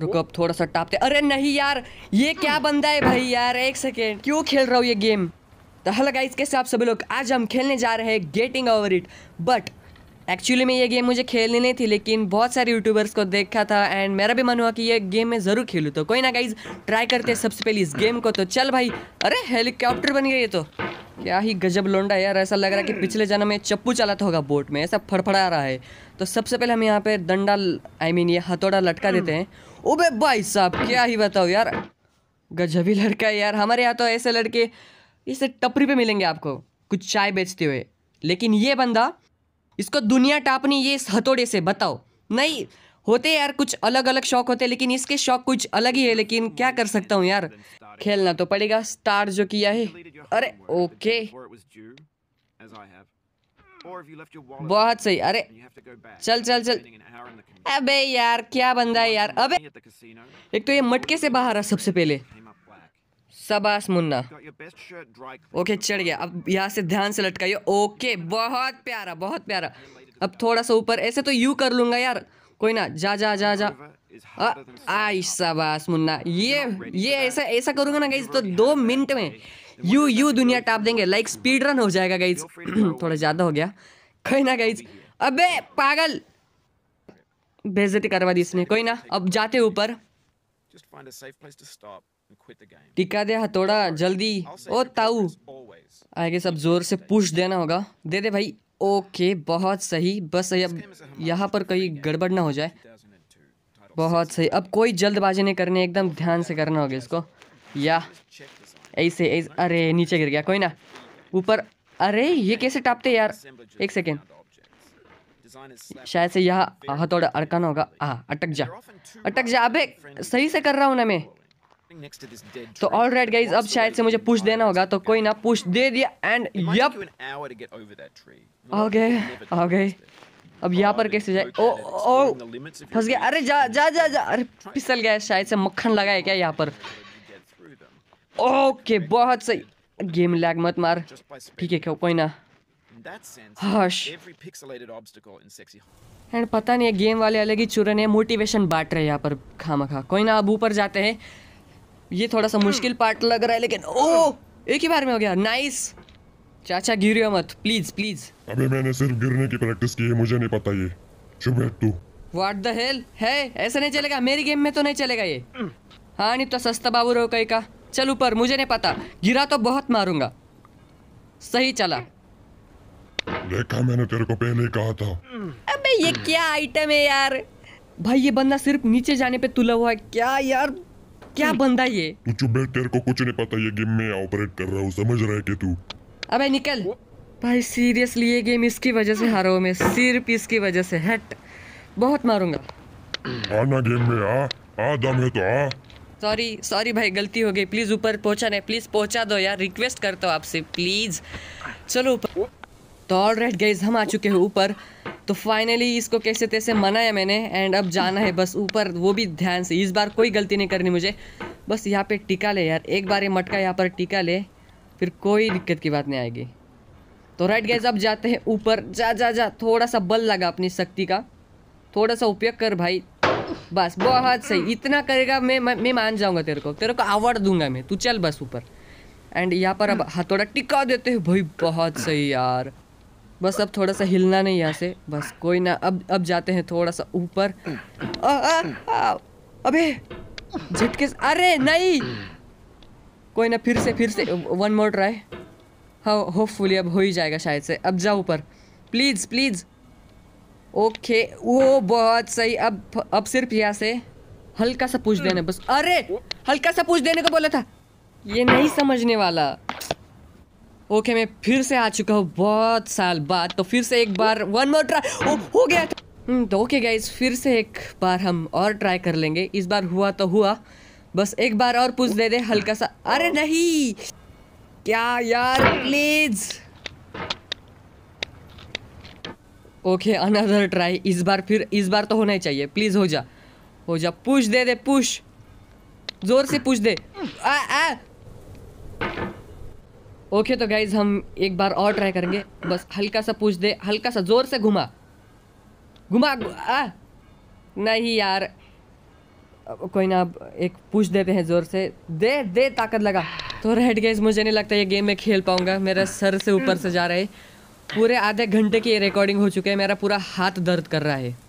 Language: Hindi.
रुको अब थोड़ा सा टापते अरे नहीं यार ये क्या बंदा है भाई यार एक सेकेंड क्यों खेल रहा हूँ ये गेम तो हेलो गाइस कैसे आप सभी लोग आज हम खेलने जा रहे हैं getting over it but actually में ये गेम मुझे खेलनी नहीं थी लेकिन बहुत सारे यूट्यूबर्स को देखा था एंड मेरा भी मन हुआ कि ये गेम मैं ज़रूर खेलूँ तो कोई ना गाइज ट्राई करते सबसे पहले इस गेम को तो चल भाई अरे हेलीकॉप्टर बन गया ये तो क्या ही गजब लोंडा यार ऐसा लग रहा है कि पिछले जन्म में चप्पू चलाता होगा बोट में ऐसा फड़फड़ा रहा है तो सबसे पहले हम यहाँ पे डंडा आई मीन ये हथौड़ा लटका देते हैं ओबे भाई साहब क्या ही बताओ यार गजबी लड़का है यार हमारे यहाँ तो ऐसे लड़के इसे टपरी पे मिलेंगे आपको कुछ चाय बेचते हुए लेकिन ये बंदा इसको दुनिया टापनी ये इस हथौड़े से बताओ नहीं होते यार कुछ अलग अलग शौक होते लेकिन इसके शौक कुछ अलग ही है लेकिन क्या कर सकता हूँ यार खेलना तो पड़ेगा स्टार जो किया है अरे ओके बहुत सही अरे चल चल चल अबे यार क्या बंदा है यार अबे एक तो ये मटके से बाहर आ सबसे पहले सबास मुन्ना ओके चढ़ गया अब यहाँ से ध्यान से लटकाइए ओके बहुत प्यारा बहुत प्यारा अब थोड़ा सा ऊपर ऐसे तो यू कर लूंगा यार कोई ना जा जा जा जा आई शाबाश मुन्ना ये ये ऐसा ऐसा करूंगा ना गई तो दो मिनट में यू यू दुनिया टाप देंगे लाइक स्पीड रन हो जाएगा गई थोड़ा ज़्यादा हो गया कहीं ना गई अबे पागल बेजती करवा दी इसने कोई ना अब जाते ऊपर टिका दे हथोड़ा जल्दी ओ ताऊ आगे सब जोर से पुश देना होगा दे दे भाई ओके बहुत सही बस अब यहाँ पर कहीं गड़बड़ ना हो जाए बहुत सही अब कोई जल्दबाजी नहीं करनी एकदम ध्यान से करना होगा इसको या ऐसे ऐसे अरे नीचे गिर गया कोई ना ऊपर अरे ये कैसे टापते यार एक सेकेंड शायद से यह हथौड़ा अड़काना होगा आ अटक जा अटक जा अबे सही से कर रहा हूँ ना मैं तो ऑल राइट गाइज अब शायद से मुझे पुश देना होगा तो कोई ना पुश दे दिया एंड यप आ गए आ गए अब यहाँ पर कैसे जाए ओ ओ फंस गया अरे जा जा जा जा अरे फिसल गया शायद से मक्खन लगा है क्या यहाँ पर ओके बहुत सही गेम लैग मत मार ठीक है क्या कोई ना हश एंड पता नहीं है गेम वाले अलग ही चुरन है मोटिवेशन बांट रहे यहाँ पर खामा खा कोई ना अब ऊपर जाते हैं ये थोड़ा सा मुश्किल पार्ट लग रहा है लेकिन ओ एक ही बार में हो गया नाइस nice. चाचा गिरियो मत प्लीज प्लीज अबे मैंने सिर्फ गिरने की प्रैक्टिस की है मुझे नहीं पता ये चुप है तू व्हाट द हेल है ऐसा नहीं चलेगा मेरी गेम में तो नहीं चलेगा ये हाँ नहीं तो सस्ता बाबू रहो कहीं का चल ऊपर मुझे नहीं पता गिरा तो बहुत मारूंगा सही चला देखा मैंने तेरे को पहले कहा था अबे ये क्या आइटम है यार भाई ये बंदा सिर्फ नीचे जाने पे तुला हुआ है क्या यार क्या बंदा ये तू चुप बैठ तेरे को कुछ नहीं पता ये गेम में ऑपरेट कर रहा हूँ समझ रहा है कि तू अबे निकल भाई सीरियसली ये गेम इसकी वजह से हारो मैं मैं सिर्फ इसकी वजह से हट बहुत मारूंगा आना हाँ, गेम में आ हाँ। आ हाँ, दम है तो आ सॉरी सॉरी भाई गलती हो गई प्लीज ऊपर पहुंचा नहीं प्लीज पहुंचा दो यार रिक्वेस्ट करता हूं आपसे प्लीज चलो ऊपर तो ऑल राइट हम आ चुके हैं ऊपर तो फाइनली इसको कैसे तैसे मनाया मैंने एंड अब जाना है बस ऊपर वो भी ध्यान से इस बार कोई गलती नहीं करनी मुझे बस यहाँ पे टिका ले यार एक बार ये मटका यहाँ पर टिका ले फिर कोई दिक्कत की बात नहीं आएगी तो राइट गैस अब जाते हैं ऊपर जा जा जा थोड़ा सा बल लगा अपनी शक्ति का थोड़ा सा उपयोग कर भाई बस बहुत सही इतना करेगा मैं मैं मान जाऊंगा तेरे को तेरे को अवार्ड दूंगा मैं तू चल बस ऊपर एंड यहाँ पर अब हथौड़ा टिका देते हैं भाई बहुत सही यार बस अब थोड़ा सा हिलना नहीं यहाँ से बस कोई ना अब अब जाते हैं थोड़ा सा ऊपर अबे झटके अरे नहीं कोई ना फिर से फिर से वन मोर ट्राई हाँ होपफुली अब हो ही जाएगा शायद से अब जाओ ऊपर प्लीज़ प्लीज़ ओके वो बहुत सही अब अब सिर्फ यहाँ से हल्का सा पूछ देना बस अरे हल्का सा पूछ देने को बोला था ये नहीं समझने वाला ओके मैं फिर से आ चुका हूँ बहुत साल बाद तो फिर से एक बार वन मोर ट्राई हो गया था hmm, तो ओके गाइज फिर से एक बार हम और ट्राई कर लेंगे इस बार हुआ तो हुआ बस एक बार और पूछ दे दे हल्का सा अरे नहीं क्या यार प्लीज ओके अनदर ट्राई इस बार फिर इस बार तो होना ही चाहिए प्लीज हो जा हो जा पूछ दे दे पूछ जोर से पूछ दे आ, आ। ओके तो गाइज हम एक बार और ट्राई करेंगे बस हल्का सा पूछ दे हल्का सा जोर से घुमा घुमा आ नहीं यार कोई ना एक पुश देते हैं ज़ोर से दे दे ताकत लगा तो रेड गेज मुझे नहीं लगता ये गेम मैं खेल पाऊँगा मेरा सर से ऊपर से जा रहा है पूरे आधे घंटे की रिकॉर्डिंग हो चुके है मेरा पूरा हाथ दर्द कर रहा है